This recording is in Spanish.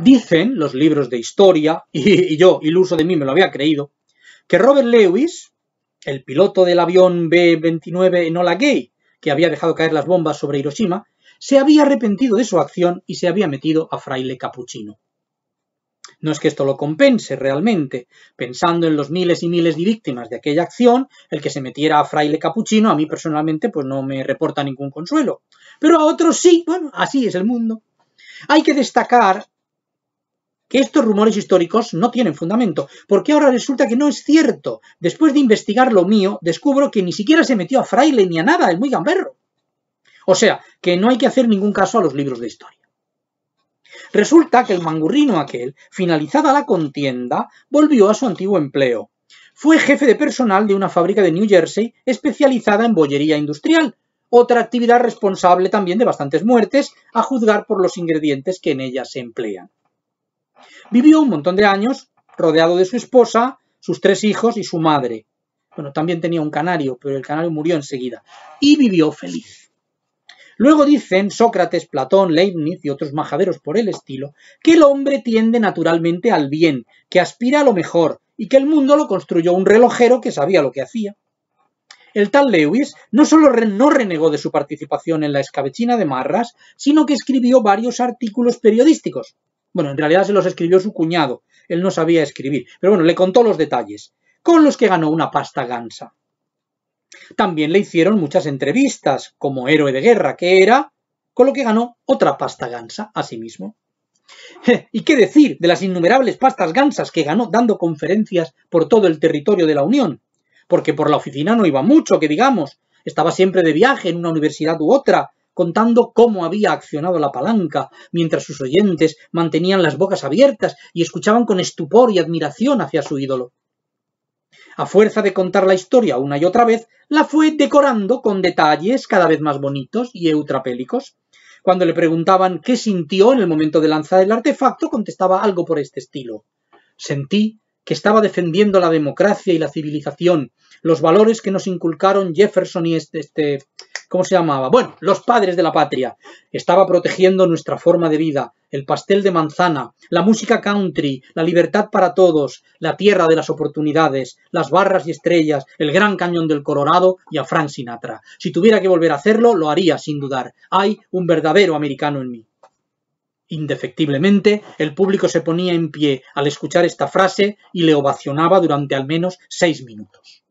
Dicen los libros de historia, y, y yo, iluso de mí, me lo había creído, que Robert Lewis, el piloto del avión B-29 Hola Gay, que había dejado caer las bombas sobre Hiroshima, se había arrepentido de su acción y se había metido a fraile capuchino. No es que esto lo compense realmente, pensando en los miles y miles de víctimas de aquella acción, el que se metiera a fraile capuchino a mí personalmente pues no me reporta ningún consuelo. Pero a otros sí, bueno, así es el mundo. Hay que destacar que estos rumores históricos no tienen fundamento, porque ahora resulta que no es cierto. Después de investigar lo mío, descubro que ni siquiera se metió a fraile ni a nada, el muy gamberro. O sea, que no hay que hacer ningún caso a los libros de historia. Resulta que el mangurrino aquel, finalizada la contienda, volvió a su antiguo empleo. Fue jefe de personal de una fábrica de New Jersey especializada en bollería industrial, otra actividad responsable también de bastantes muertes, a juzgar por los ingredientes que en ella se emplean. Vivió un montón de años rodeado de su esposa, sus tres hijos y su madre. Bueno, también tenía un canario, pero el canario murió enseguida. Y vivió feliz. Luego dicen Sócrates, Platón, Leibniz y otros majaderos por el estilo, que el hombre tiende naturalmente al bien, que aspira a lo mejor, y que el mundo lo construyó un relojero que sabía lo que hacía. El tal Lewis no solo no renegó de su participación en la escabechina de Marras, sino que escribió varios artículos periodísticos, bueno, en realidad se los escribió su cuñado, él no sabía escribir, pero bueno, le contó los detalles, con los que ganó una pasta gansa. También le hicieron muchas entrevistas como héroe de guerra que era, con lo que ganó otra pasta gansa a sí mismo. ¿Y qué decir de las innumerables pastas gansas que ganó dando conferencias por todo el territorio de la Unión? Porque por la oficina no iba mucho, que digamos, estaba siempre de viaje en una universidad u otra, contando cómo había accionado la palanca, mientras sus oyentes mantenían las bocas abiertas y escuchaban con estupor y admiración hacia su ídolo. A fuerza de contar la historia una y otra vez, la fue decorando con detalles cada vez más bonitos y eutrapélicos. Cuando le preguntaban qué sintió en el momento de lanzar el artefacto, contestaba algo por este estilo. Sentí que estaba defendiendo la democracia y la civilización, los valores que nos inculcaron Jefferson y este, este ¿Cómo se llamaba? Bueno, Los Padres de la Patria. Estaba protegiendo nuestra forma de vida, el pastel de manzana, la música country, la libertad para todos, la tierra de las oportunidades, las barras y estrellas, el gran cañón del Colorado y a Frank Sinatra. Si tuviera que volver a hacerlo, lo haría sin dudar. Hay un verdadero americano en mí. Indefectiblemente, el público se ponía en pie al escuchar esta frase y le ovacionaba durante al menos seis minutos.